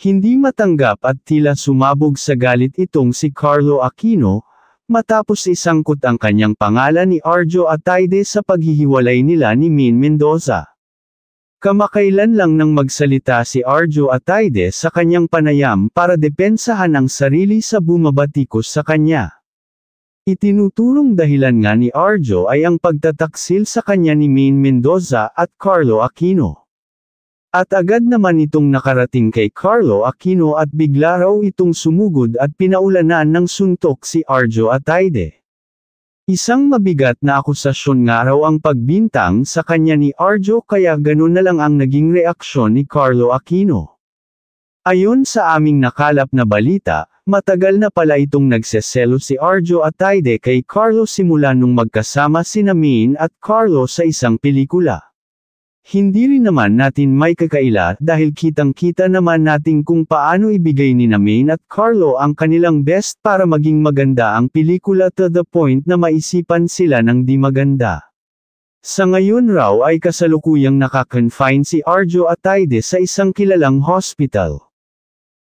Hindi matanggap at tila sumabog sa galit itong si Carlo Aquino, matapos isangkot ang kanyang pangalan ni Arjo Ataide sa paghihiwalay nila ni Min Mendoza. Kamakailan lang nang magsalita si Arjo Ataide sa kanyang panayam para depensahan ang sarili sa bumabatikos sa kanya. Itinuturong dahilan nga ni Arjo ay ang pagtataksil sa kanya ni Maine Mendoza at Carlo Aquino. At agad naman itong nakarating kay Carlo Aquino at bigla raw itong sumugod at pinaulanan ng suntok si Arjo Ataide. Isang mabigat na akusasyon nga raw ang pagbintang sa kanya ni Arjo kaya ganun na lang ang naging reaksyon ni Carlo Aquino. Ayon sa aming nakalap na balita, matagal na pala itong nagseselo si Arjo Ataide kay Carlo simula nung magkasama si Namin at Carlo sa isang pelikula. Hindi rin naman natin may kakaila dahil kitang-kita naman natin kung paano ibigay ni Main at Carlo ang kanilang best para maging maganda ang pelikula to the point na maisipan sila ng di maganda. Sa ngayon raw ay kasalukuyang nakakonfine si Arjo Ataide sa isang kilalang hospital.